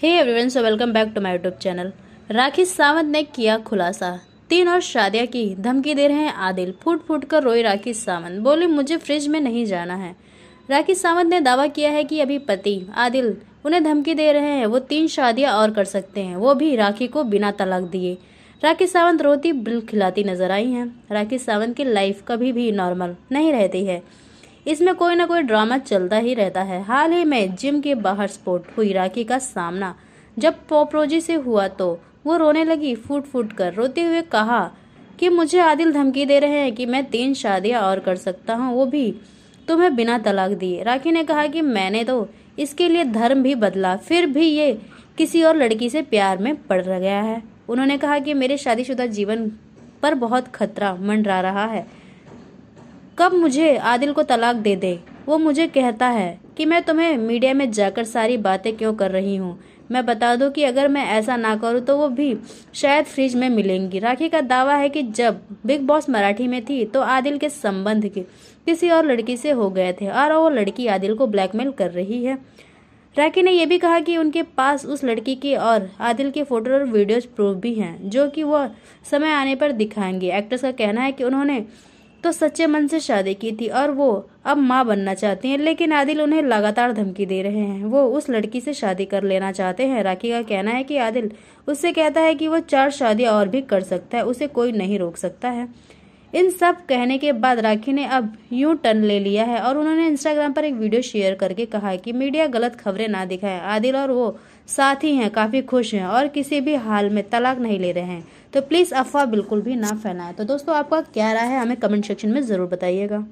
hey everyone so welcome back to my YouTube channel Rakhi Sawant ने किया खुलासा तीन और शादिया की धमकी दे रहे हैं आदिल फूट फूट कर रोई राखी सावंत बोली मुझे फ्रिज में नहीं जाना है राखी सावंत ने दावा किया है कि अभी पति आदिल उन्हें धमकी दे रहे हैं वो तीन शादियाँ और कर सकते हैं वो भी राखी को बिना तलाक दिए राखी सावंत रोती बिल खिलाती नजर आई हैं राखी सावंत की लाइफ कभी भी नॉर्मल नहीं रहती है इसमें कोई ना कोई ड्रामा चलता ही रहता है हाल ही में जिम के बाहर स्पोर्ट हुई राखी का सामना जब पोप्रोजी से हुआ तो वो रोने लगी फूट फूट कर रोते हुए कहा कि मुझे आदिल धमकी दे रहे हैं कि मैं तीन शादियां और कर सकता हूँ वो भी तुम्हें बिना तलाक दिए राखी ने कहा कि मैंने तो इसके लिए धर्म भी बदला फिर भी ये किसी और लड़की से प्यार में पड़ गया है उन्होंने कहा कि मेरे शादीशुदा जीवन पर बहुत खतरा मंडरा रहा है कब मुझे आदिल को तलाक दे दे वो मुझे कहता है कि मैं तुम्हें मीडिया में जाकर सारी बातें क्यों कर रही हूँ मैं बता दूँ कि अगर मैं ऐसा ना करूँ तो वो भी शायद फ्रिज में मिलेंगी राखी का दावा है कि जब बिग बॉस मराठी में थी तो आदिल के संबंध के किसी और लड़की से हो गए थे और वो लड़की आदिल को ब्लैकमेल कर रही है राखी ने यह भी कहा कि उनके पास उस लड़की की और आदिल के फोटो और वीडियोज प्रूफ भी हैं जो कि वो समय आने पर दिखाएंगे एक्ट्रेस का कहना है कि उन्होंने तो सच्चे मन से शादी की थी और वो अब माँ बनना चाहती हैं लेकिन आदिल उन्हें लगातार धमकी दे रहे हैं वो उस लड़की से शादी कर लेना चाहते हैं राखी का कहना है कि आदिल उससे कहता है कि वो चार शादियाँ और भी कर सकता है उसे कोई नहीं रोक सकता है इन सब कहने के बाद राखी ने अब यू टर्न ले लिया है और उन्होंने इंस्टाग्राम पर एक वीडियो शेयर करके कहा है कि मीडिया गलत खबरें ना दिखाए आदिल और वो साथ ही हैं काफ़ी खुश हैं और किसी भी हाल में तलाक नहीं ले रहे हैं तो प्लीज़ अफवाह बिल्कुल भी ना फैलाएं तो दोस्तों आपका क्या राय है हमें कमेंट सेक्शन में ज़रूर बताइएगा